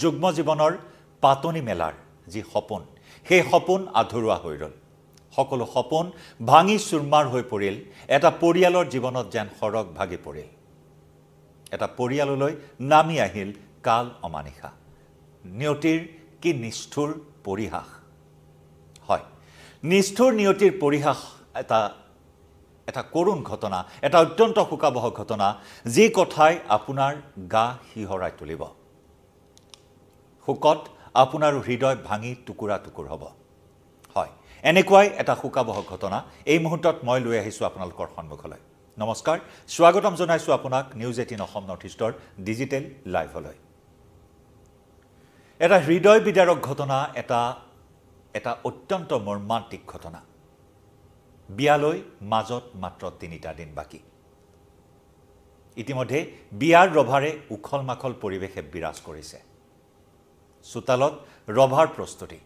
যুগ্ম জীৱনৰ পাতনি মেলাৰ যি সপোন সেই সপোন আধৰুৱা হৈ ৰ'ল সকলো সপোন ভাঙি চুৰমাৰ হৈ পৰিল এটা পৰিয়ালৰ জীৱনত যেন সৰগ ভাগি পৰিল এটা পৰিয়াললৈ নামি আহিল কাল অমানিশা নিয়তিৰ কি নিষ্ঠুৰ পৰিহাস হয় নিষ্ঠুৰ নিয়তিৰ পৰিহাস এটা এটা কৰুণ ঘটনা এটা অত্যন্ত শোকাবহ ঘটনা যি কথাই আপোনাৰ গা শিহৰাই তুলিব শোকত আপোনাৰ হৃদয় ভাঙি টুকুৰা টুকুৰ হ'ব হয় এনেকুৱাই এটা শোকাবহ ঘটনা এই মুহূৰ্তত মই লৈ আহিছোঁ আপোনালোকৰ সন্মুখলৈ নমস্কাৰ স্বাগতম জনাইছোঁ আপোনাক নিউজ এইটিন অসম নৰ্থ ইষ্টৰ ডিজিটেল লাইভলৈ এটা হৃদয় বিদাৰক ঘটনা এটা এটা অত্যন্ত মৰ্মান্তিক ঘটনা বিয়ালৈ মাজত মাত্ৰ তিনিটা দিন বাকী ইতিমধ্যে বিয়াৰ ৰভাৰে উখল মাখল পৰিৱেশে বিৰাজ কৰিছে চোতালত ৰভাৰ প্ৰস্তুতি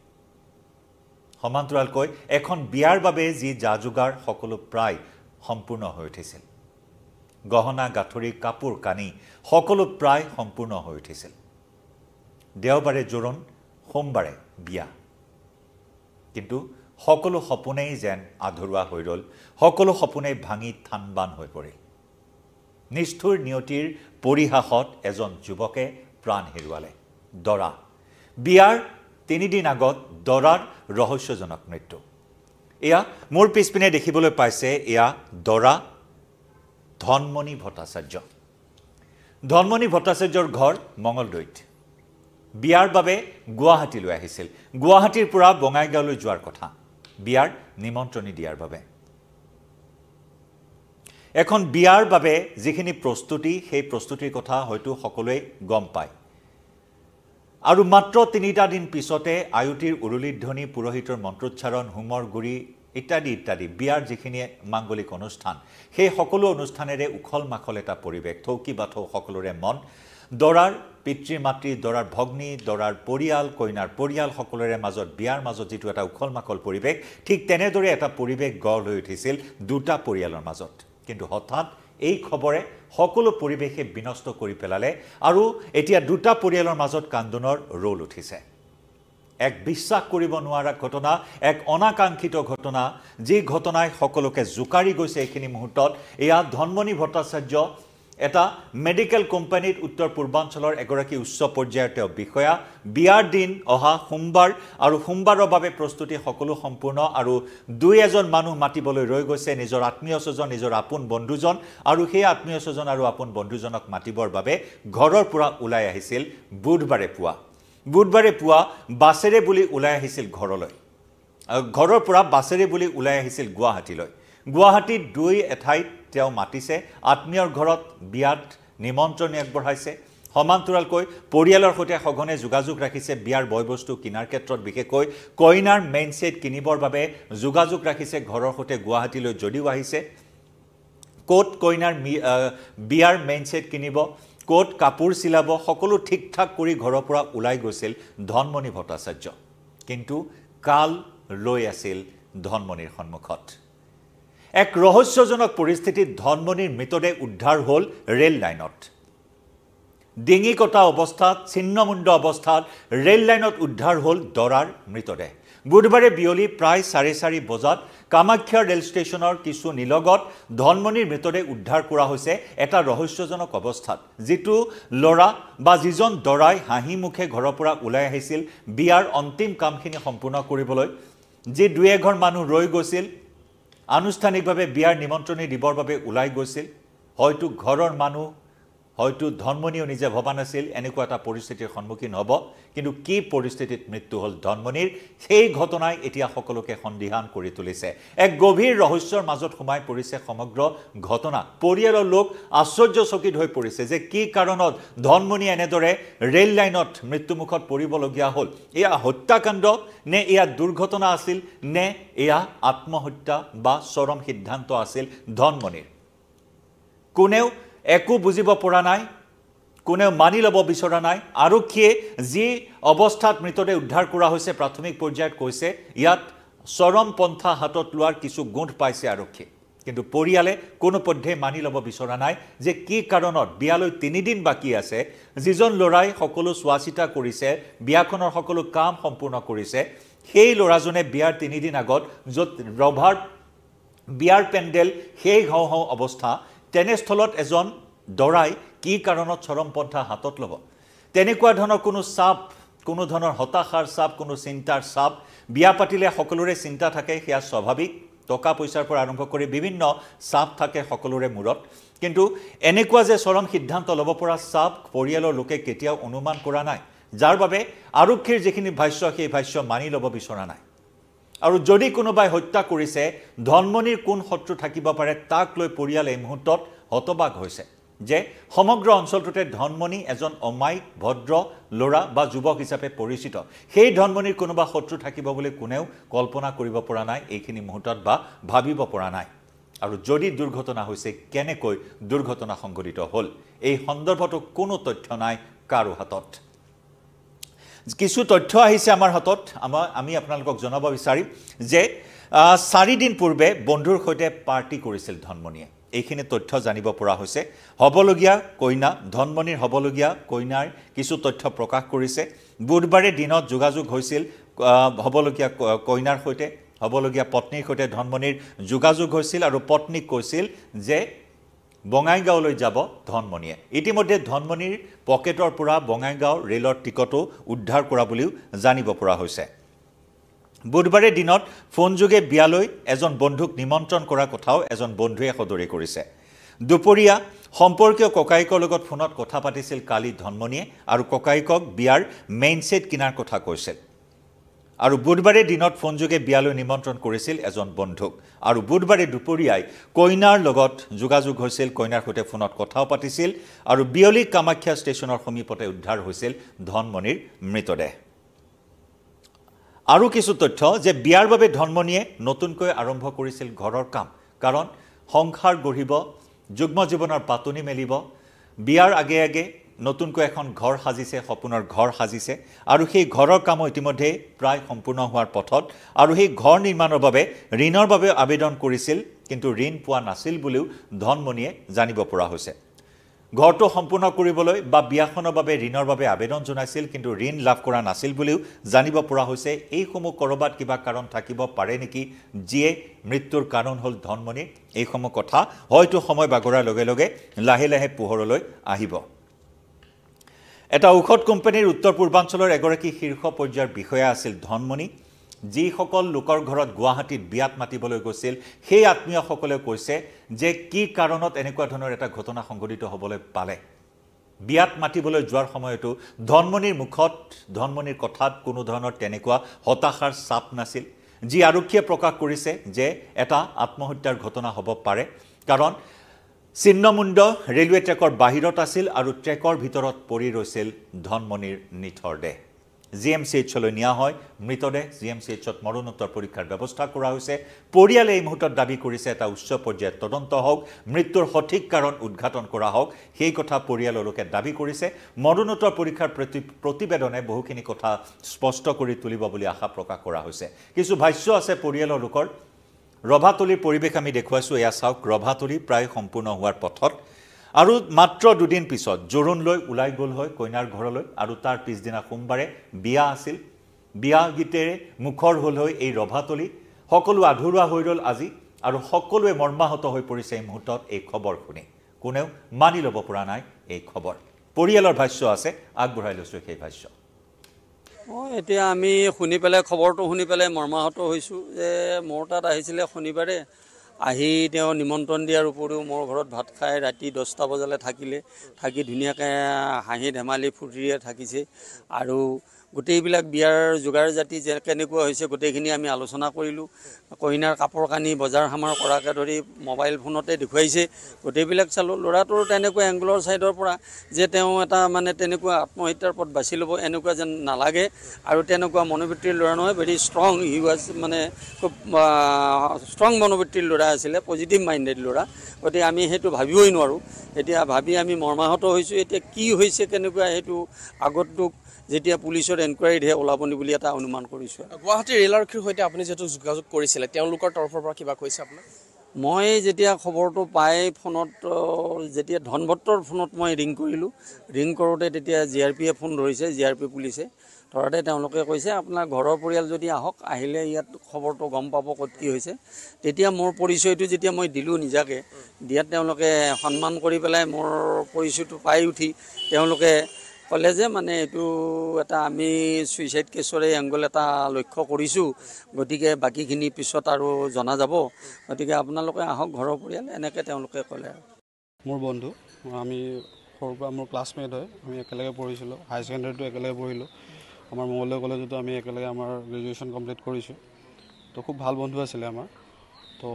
সমান্তৰালকৈ এখন বিয়াৰ বাবে যি যা যোগাৰ সকলো প্ৰায় সম্পূৰ্ণ হৈ উঠিছিল গহনা গাঁঠৰি কাপোৰ কানি সকলো প্ৰায় সম্পূৰ্ণ হৈ উঠিছিল দেওবাৰে জোৰোণ সোমবাৰে বিয়া কিন্তু সকলো সপোনেই যেন আধৰুৱা হৈ ৰ'ল সকলো সপোনেই ভাঙি থানবান হৈ পৰিল নিষ্ঠুৰ নিয়তিৰ পৰিহাসত এজন যুৱকে প্ৰাণ হেৰুৱালে দৰা বিয়াৰ তিনিদিন আগত দৰাৰ ৰহস্যজনক মৃত্যু এয়া মোৰ পিছপিনে দেখিবলৈ পাইছে এয়া দৰা ধনমণি ভট্টাচাৰ্য ধনমণি ভট্টাচাৰ্যৰ ঘৰ মঙলদৈত বিয়াৰ বাবে গুৱাহাটীলৈ আহিছিল গুৱাহাটীৰ পৰা বঙাইগাঁৱলৈ যোৱাৰ কথা বিয়াৰ নিমন্ত্ৰণী দিয়াৰ বাবে এখন বিয়াৰ বাবে যিখিনি প্ৰস্তুতি সেই প্ৰস্তুতিৰ কথা হয়তো সকলোৱে গম পায় আৰু মাত্ৰ তিনিটা দিন পিছতে উৰুলি ধ্বনি পুৰোহিতৰ মন্ত্ৰোচ্চাৰণ হোমৰ গুৰি ইত্যাদি ইত্যাদি বিয়াৰ যিখিনি মাংগলিক অনুষ্ঠান সেই সকলো অনুষ্ঠানেৰে উখল মাখল এটা পৰিৱেশ থৌকি বাথৌ সকলোৰে মন দৰাৰ পিতৃ মাতৃ দৰাৰ ভগ্নী দৰাৰ পৰিয়াল কইনাৰ পৰিয়াল সকলোৰে মাজত বিয়াৰ মাজত যিটো এটা উখল মাখল পৰিৱেশ ঠিক তেনেদৰে এটা পৰিৱেশ গঢ় লৈ উঠিছিল দুটা পৰিয়ালৰ মাজত কিন্তু হঠাৎ এই খবৰে সকলো পৰিৱেশে বিনষ্ট কৰি পেলালে আৰু এতিয়া দুটা পৰিয়ালৰ মাজত কান্দোনৰ ৰোল উঠিছে এক বিশ্বাস কৰিব নোৱাৰা ঘটনা এক অনাকাংক্ষিত ঘটনা যি ঘটনাই সকলোকে জোকাৰি গৈছে এইখিনি মুহূৰ্তত এয়া ধনমণি ভট্টাচাৰ্য এটা মেডিকেল কোম্পানীত উত্তৰ পূৰ্বাঞ্চলৰ এগৰাকী উচ্চ পৰ্যায়ৰ তেওঁ বিষয়া বিয়াৰ দিন অহা সোমবাৰ আৰু সোমবাৰৰ বাবে প্ৰস্তুতি সকলো সম্পূৰ্ণ আৰু দুই এজন মানুহ মাতিবলৈ ৰৈ গৈছে নিজৰ আত্মীয় স্বজন নিজৰ আপোন বন্ধুজন আৰু সেই আত্মীয় স্বজন আৰু আপোন বন্ধুজনক মাতিবৰ বাবে ঘৰৰ পৰা ওলাই আহিছিল বুধবাৰে পুৱা বুধবাৰে পুৱা বাছেৰে বুলি ওলাই আহিছিল ঘৰলৈ ঘৰৰ পৰা বাছেৰে বুলি ওলাই আহিছিল গুৱাহাটীলৈ গুৱাহাটীত দুই এঠাইত তেওঁ মাতিছে আত্মীয়ৰ ঘৰত বিয়াত নিমন্ত্ৰণ আগবঢ়াইছে সমান্তৰালকৈ পৰিয়ালৰ সৈতে সঘনে যোগাযোগ ৰাখিছে বিয়াৰ বয় বস্তু কিনাৰ ক্ষেত্ৰত বিশেষকৈ কইনাৰ মেইন ছেট কিনিবৰ বাবে যোগাযোগ ৰাখিছে ঘৰৰ সৈতে গুৱাহাটীলৈ যদিও আহিছে ক'ত কইনাৰ বিয়াৰ মেইন ছেট কিনিব ক'ত কাপোৰ চিলাব সকলো ঠিক ঠাক কৰি ঘৰৰ পৰা ওলাই গৈছিল ধনমণি ভট্টাচাৰ্য কিন্তু কাল ৰৈ আছিল ধনমণিৰ সন্মুখত এক ৰহস্যজনক পৰিস্থিতিত ধনমণিৰ মৃতদেহ উদ্ধাৰ হ'ল ৰেল লাইনত ডিঙি কটা অৱস্থাত ছিন্নমুণ্ড অৱস্থাত ৰেল লাইনত উদ্ধাৰ হ'ল দৰাৰ মৃতদেহ বুধবাৰে বিয়লি প্ৰায় চাৰে চাৰি বজাত কামাখ্যা ৰেল ষ্টেচনৰ কিছু নিলগত ধনমণিৰ মৃতদেহ উদ্ধাৰ কৰা হৈছে এটা ৰহস্যজনক অৱস্থাত যিটো ল'ৰা বা যিজন দৰাই হাঁহি মুখে ঘৰৰ পৰা ওলাই আহিছিল বিয়াৰ অন্তিম কামখিনি সম্পূৰ্ণ কৰিবলৈ যি দুই এঘৰ মানুহ ৰৈ গৈছিল আনুষ্ঠানিকভাৱে বিয়াৰ নিমন্ত্ৰণী দিবৰ বাবে ওলাই গৈছিল হয়তো ঘৰৰ মানুহ হয়তো ধনমণিও নিজে ভবা নাছিল এনেকুৱা এটা পৰিস্থিতিৰ সন্মুখীন হ'ব কিন্তু কি পৰিস্থিতিত মৃত্যু হ'ল ধনমণিৰ সেই ঘটনাই এতিয়া সকলোকে সন্দিহান কৰি তুলিছে এক গভীৰ ৰহস্যৰ মাজত সোমাই পৰিছে সমগ্ৰ ঘটনা পৰিয়ালৰ লোক আশ্চৰ্যচকিত হৈ পৰিছে যে কি কাৰণত ধনমণি এনেদৰে ৰেল লাইনত মৃত্যুমুখত পৰিবলগীয়া হ'ল এয়া হত্যাকাণ্ড নে এয়া দুৰ্ঘটনা আছিল নে এয়া আত্মহত্যা বা চৰম সিদ্ধান্ত আছিল ধনমণিৰ কোনেও একো বুজিব পৰা নাই কোনেও মানি ল'ব বিচৰা নাই আৰক্ষীয়ে যি অৱস্থাত মৃতদেহ উদ্ধাৰ কৰা হৈছে প্ৰাথমিক পৰ্যায়ত কৈছে ইয়াত চৰম পন্থা হাতত লোৱাৰ কিছু গোন্ধ পাইছে আৰক্ষীয়ে কিন্তু পৰিয়ালে কোনো কোনোপধ্যেই মানি ল'ব বিচৰা নাই যে কি কাৰণত বিয়ালৈ তিনিদিন বাকী আছে যিজন ল'ৰাই সকলো চোৱা চিতা কৰিছে বিয়াখনৰ সকলো কাম সম্পূৰ্ণ কৰিছে সেই ল'ৰাজনে বিয়াৰ তিনিদিন আগত য'ত ৰভাৰ বিয়াৰ পেণ্ডেল সেই ঘওঁ অৱস্থা তেনেস্থলত এজন দৰাই কি কাৰণত চৰম পন্থা হাতত ল'ব তেনেকুৱা ধৰণৰ কোনো চাপ কোনো ধৰণৰ হতাশাৰ চাপ কোনো চিন্তাৰ চাপ বিয়া পাতিলে সকলোৰে চিন্তা থাকে সেয়া স্বাভাৱিক টকা পইচাৰ পৰা আৰম্ভ কৰি বিভিন্ন চাপ থাকে সকলোৰে মূৰত কিন্তু এনেকুৱা যে চৰম সিদ্ধান্ত ল'ব পৰা চাপ পৰিয়ালৰ লোকে কেতিয়াও অনুমান কৰা নাই যাৰ বাবে আৰক্ষীৰ যিখিনি ভাষ্য সেই ভাষ্য মানি ল'ব বিচৰা নাই আৰু যদি কোনোবাই হত্যা কৰিছে ধনমণিৰ কোন শত্ৰু থাকিব পাৰে তাক লৈ পৰিয়ালে এই মুহূৰ্তত হতবাক হৈছে যে সমগ্ৰ অঞ্চলটোতে ধনমণি এজন অমায়িক ভদ্ৰ ল'ৰা বা যুৱক হিচাপে পৰিচিত সেই ধনমণিৰ কোনোবা শত্ৰু থাকিব বুলি কোনেও কল্পনা কৰিব পৰা নাই এইখিনি মুহূৰ্তত বা ভাবিব পৰা নাই আৰু যদি দুৰ্ঘটনা হৈছে কেনেকৈ দুৰ্ঘটনা সংঘটিত হ'ল এই সন্দৰ্ভতো কোনো তথ্য নাই কাৰো হাতত কিছু তথ্য আহিছে আমাৰ হাতত আমাৰ আমি আপোনালোকক জনাব বিচাৰিম যে চাৰিদিন পূৰ্বে বন্ধুৰ সৈতে পাৰ্টি কৰিছিল ধনমণিয়ে এইখিনি তথ্য জানিব পৰা হৈছে হ'বলগীয়া কইনা ধনমণিৰ হ'বলগীয়া কইনাৰ কিছু তথ্য প্ৰকাশ কৰিছে বুধবাৰে দিনত যোগাযোগ হৈছিল হ'বলগীয়া কইনাৰ সৈতে হ'বলগীয়া পত্নীৰ সৈতে ধনমণিৰ যোগাযোগ হৈছিল আৰু পত্নীক কৈছিল যে বঙাইগাঁৱলৈ যাব ধনমণিয়ে ইতিমধ্যে ধনমণিৰ পকেটৰ পৰা বঙাইগাঁও ৰেলৰ টিকটো উদ্ধাৰ কৰা বুলিও জানিব পৰা হৈছে বুধবাৰে দিনত ফোনযোগে বিয়ালৈ এজন বন্ধুক নিমন্ত্ৰণ কৰা কথাও এজন বন্ধুৱে সদৰি কৰিছে দুপৰীয়া সম্পৰ্কীয় ককায়েকৰ লগত ফোনত কথা পাতিছিল কালি ধনমণিয়ে আৰু ককায়েকক বিয়াৰ মেইন মেইনছেট কিনাৰ কথা কৈছিল আৰু বুধবাৰে দিনত ফোনযোগে বিয়ালৈ নিমন্ত্ৰণ কৰিছিল এজন বন্ধুক আৰু বুধবাৰে দুপৰীয়াই কইনাৰ লগত যোগাযোগ হৈছিল কইনাৰ সৈতে ফোনত কথাও পাতিছিল আৰু বিয়লি কামাখ্যা ষ্টেচনৰ সমীপতে উদ্ধাৰ হৈছিল ধনমণিৰ মৃতদেহ আৰু কিছু তথ্য যে বিয়াৰ বাবে ধনমণিয়ে নতুনকৈ আৰম্ভ কৰিছিল ঘৰৰ কাম কাৰণ সংসাৰ গঢ়িব যুগ্ম জীৱনৰ পাতনি মেলিব বিয়াৰ আগে আগে নতুনকৈ এখন ঘৰ সাজিছে সপোনৰ ঘৰ সাজিছে আৰু সেই ঘৰৰ কামো ইতিমধ্যে প্ৰায় সম্পূৰ্ণ হোৱাৰ পথত আৰু সেই ঘৰ নিৰ্মাণৰ বাবে ঋণৰ বাবে আবেদন কৰিছিল কিন্তু ঋণ পোৱা নাছিল বুলিও ধনমণিয়ে জানিব পৰা হৈছে ঘৰটো সম্পূৰ্ণ কৰিবলৈ বা বিয়াখনৰ বাবে ঋণৰ বাবে আবেদন জনাইছিল কিন্তু ঋণ লাভ কৰা নাছিল বুলিও জানিব পৰা হৈছে এইসমূহ ক'ৰবাত কিবা কাৰণ থাকিব পাৰে নেকি যিয়ে মৃত্যুৰ কাৰণ হ'ল ধনমণি এইসমূহ কথা হয়তো সময় বাগৰাৰ লগে লগে লাহে লাহে পোহৰলৈ আহিব এটা ঔষধ কোম্পানীৰ উত্তৰ পূৰ্বাঞ্চলৰ এগৰাকী শীৰ্ষ পৰ্যায়ৰ বিষয়া আছিল ধনমণি যিসকল লোকৰ ঘৰত গুৱাহাটীত বিয়াত মাতিবলৈ গৈছিল সেই আত্মীয়সকলে কৈছে যে কি কাৰণত এনেকুৱা ধৰণৰ এটা ঘটনা সংঘটিত হ'বলৈ পালে বিয়াত মাতিবলৈ যোৱাৰ সময়তো ধনমণিৰ মুখত ধনমণিৰ কথাত কোনো ধৰণৰ তেনেকুৱা হতাশাৰ চাপ নাছিল যি আৰক্ষীয়ে প্ৰকাশ কৰিছে যে এটা আত্মহত্যাৰ ঘটনা হ'ব পাৰে কাৰণ চিন্নমুণ্ড ৰেলৱে ট্ৰেকৰ বাহিৰত আছিল আৰু ট্ৰেকৰ ভিতৰত পৰি ৰৈছিল ধনমণিৰ নিথৰ দেহ জি এম চি এইচলৈ নিয়া হয় মৃতদেহ জি এম চি এইচত মৰণোত্তৰ পৰীক্ষাৰ ব্যৱস্থা কৰা হৈছে পৰিয়ালে এই মুহূৰ্তত দাবী কৰিছে এটা উচ্চ পৰ্যায়ত তদন্ত হওক মৃত্যুৰ সঠিক কাৰণ উদঘাটন কৰা হওক সেই কথা পৰিয়ালৰ লোকে দাবী কৰিছে মৰণোত্তৰ পৰীক্ষাৰ প্ৰতি প্ৰতিবেদনে বহুখিনি কথা স্পষ্ট কৰি তুলিব বুলি আশা প্ৰকাশ কৰা হৈছে কিছু ভাষ্য আছে পৰিয়ালৰ লোকৰ ৰভাতলিৰ পৰিৱেশ আমি দেখুৱাইছোঁ এয়া চাওক ৰভাতলি প্ৰায় সম্পূৰ্ণ হোৱাৰ পথত আৰু মাত্ৰ দুদিন পিছত জোৰোণ লৈ ওলাই গ'ল হয় কইনাৰ ঘৰলৈ আৰু তাৰ পিছদিনা সোমবাৰে বিয়া আছিল বিয়া গীতেৰে মুখৰ হ'ল হৈ এই ৰভাতলি সকলো আধৰুৱা হৈ ৰ'ল আজি আৰু সকলোৱে মৰ্মাহত হৈ পৰিছে এই মুহূৰ্তত এই খবৰ শুনি কোনেও মানি ল'ব পৰা নাই এই খবৰ পৰিয়ালৰ ভাষ্য আছে আগবঢ়াই লৈছোঁ সেই ভাষ্য অঁ এতিয়া আমি শুনি পেলাই খবৰটো শুনি পেলাই মৰ্মাহত হৈছোঁ যে মোৰ তাত আহিছিলে শনিবাৰে আহি তেওঁ নিমন্ত্ৰণ দিয়াৰ উপৰিও মোৰ ঘৰত ভাত খাই ৰাতি দহটা বজালৈ থাকিলে থাকি ধুনীয়াকৈ হাঁহি ধেমালি ফূৰ্তিৰে থাকিছে আৰু গোটেইবিলাক বিয়াৰ যোগাৰ জাতি যে কেনেকুৱা হৈছে গোটেইখিনি আমি আলোচনা কৰিলোঁ কইনাৰ কাপোৰ কানি বজাৰ সামাৰ কৰাকে ধৰি মোবাইল ফোনতে দেখুৱাইছে গোটেইবিলাক চালোঁ ল'ৰাটোৰ তেনেকুৱা এংগলৰ ছাইডৰ পৰা যে তেওঁ এটা মানে তেনেকুৱা আত্মহত্যাৰ পথ বাছি ল'ব এনেকুৱা যেন নালাগে আৰু তেনেকুৱা মনোবৃত্তিৰ ল'ৰা নহয় ভেৰি ষ্ট্ৰং হি ৱাজ মানে খুব ষ্ট্ৰং মনোবৃত্তিৰ ল'ৰা আছিলে পজিটিভ মাইণ্ডেড ল'ৰা গতিকে আমি সেইটো ভাবিবই নোৱাৰোঁ এতিয়া ভাবি আমি মৰ্মাহত হৈছোঁ এতিয়া কি হৈছে কেনেকুৱা সেইটো আগতটোক যেতিয়া পুলিচৰ ওলাব নি বুলি এটা অনুমান কৰিছোঁ গুৱাহাটী ৰেল আৰক্ষীৰ সৈতে আপুনি যিহেতু যোগাযোগ কৰিছিলে তেওঁলোকৰ তৰফৰ পৰা কিবা কৈছে আপোনাক মই যেতিয়া খবৰটো পাই ফোনত যেতিয়া ধনভত্তৰ ফোনত মই ৰিং কৰিলোঁ ৰিং কৰোঁতে তেতিয়া জি আৰ পিয়ে ফোন ধৰিছে জি আৰ পি পুলিচে ধৰাতে তেওঁলোকে কৈছে আপোনাৰ ঘৰৰ পৰিয়াল যদি আহক আহিলে ইয়াত খবৰটো গম পাব ক'ত কি হৈছে তেতিয়া মোৰ পৰিচয়টো যেতিয়া মই দিলোঁ নিজাকৈ দিয়াত তেওঁলোকে সন্মান কৰি পেলাই মোৰ পৰিচয়টো পাই উঠি তেওঁলোকে ক'লে যে মানে এইটো এটা আমি ছুইচাইড কেছৰে এংগল এটা লক্ষ্য কৰিছোঁ গতিকে বাকীখিনি পিছত আৰু জনা যাব গতিকে আপোনালোকে আহক ঘৰৰ পৰিয়াল এনেকৈ তেওঁলোকে ক'লে মোৰ বন্ধু আমি সৰুৰ পৰা মোৰ ক্লাছমেট হয় আমি একেলগে পঢ়িছিলোঁ হাই ছেকেণ্ডেৰীটো একেলগে পঢ়িলোঁ আমাৰ মঙলদৈ কলেজতো আমি একেলগে আমাৰ গ্ৰেজুৱেশ্যন কমপ্লিট কৰিছোঁ তো খুব ভাল বন্ধু আছিলে আমাৰ তো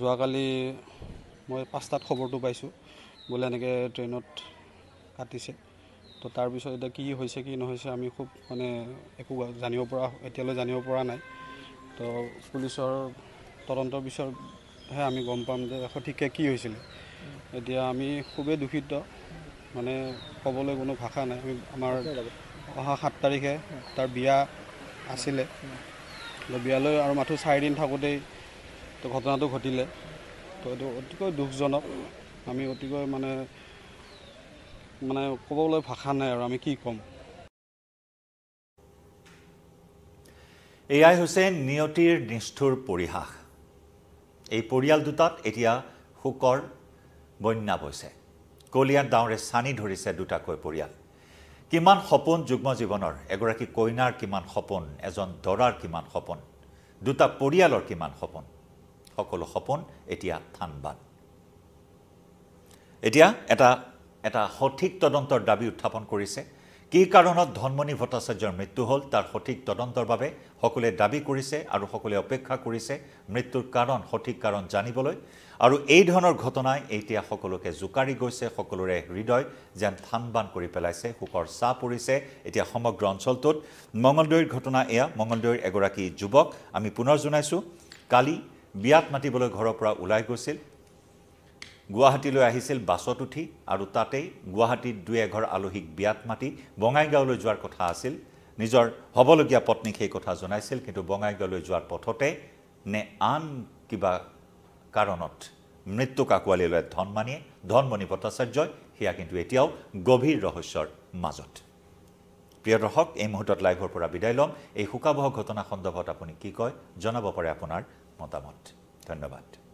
যোৱাকালি মই পাঁচটাত খবৰটো পাইছোঁ বোলে এনেকৈ ট্ৰেইনত কাটিছে তো তাৰপিছত এতিয়া কি হৈছে কি নহৈছে আমি খুব মানে একো জানিব পৰা এতিয়ালৈ জানিব পৰা নাই তো পুলিচৰ তদন্ত পিছৰহে আমি গম পাম যে সঠিককৈ কি হৈছিলে এতিয়া আমি খুবেই দুখিত মানে ক'বলৈ কোনো ভাষা নাই আমি আমাৰ অহা সাত তাৰিখে তাৰ বিয়া আছিলে তো বিয়ালৈ আৰু মাথো চাৰিদিন থাকোঁতেই তো ঘটনাটো ঘটিলে তো এইটো অতিকৈ দুখজনক আমি অতিকৈ মানে মানে ক'বলৈ ভাষা নাই আৰু আমি কি ক'ম এয়াই হৈছে নিয়তিৰ নিষ্ঠুৰ পৰিহাস এই পৰিয়াল দুটাত এতিয়া শোকৰ বন্যা বৈছে কলিয়াত ডাঁৱৰে ছানি ধৰিছে দুটাকৈ পৰিয়াল কিমান সপোন যুগ্ম জীৱনৰ এগৰাকী কইনাৰ কিমান সপোন এজন দৰাৰ কিমান সপোন দুটা পৰিয়ালৰ কিমান সপোন সকলো সপোন এতিয়া থানবান এতিয়া এটা এটা সঠিক তদন্তৰ দাবী উত্থাপন কৰিছে কি কাৰণত ধনমণি ভট্টাচাৰ্যৰ মৃত্যু হ'ল তাৰ সঠিক তদন্তৰ বাবে সকলোৱে দাবী কৰিছে আৰু সকলোৱে অপেক্ষা কৰিছে মৃত্যুৰ কাৰণ সঠিক কাৰণ জানিবলৈ আৰু এই ধৰণৰ ঘটনাই এতিয়া সকলোকে জোকাৰি গৈছে সকলোৰে হৃদয় যেন থানবান কৰি পেলাইছে শোকৰ চাহ পৰিছে এতিয়া সমগ্ৰ অঞ্চলটোত মঙলদৈৰ ঘটনা এয়া মঙলদৈৰ এগৰাকী যুৱক আমি পুনৰ জনাইছোঁ কালি বিয়াত মাতিবলৈ ঘৰৰ পৰা ওলাই গৈছিল গুৱাহাটীলৈ আহিছিল বাছত উঠি আৰু তাতেই গুৱাহাটীত দুই এঘৰ আলহীক বিয়াত মাতি বঙাইগাঁৱলৈ যোৱাৰ কথা আছিল নিজৰ হ'বলগীয়া পত্নীক সেই কথা জনাইছিল কিন্তু বঙাইগাঁৱলৈ যোৱাৰ পথতে নে আন কিবা কাৰণত মৃত্যু মৃত্যুক ধন মানিয়ে ধনমণি ভট্টাচাৰ্যই সেয়া কিন্তু এতিয়াও গভীৰ ৰহস্যৰ মাজত প্ৰিয় দৰ্শক এই মুহূৰ্তত লাইভৰ পৰা বিদায় ল'ম এই শোকাবহ ঘটনা সন্দৰ্ভত আপুনি কি কয় জনাব পাৰে আপোনাৰ মতামত ধন্যবাদ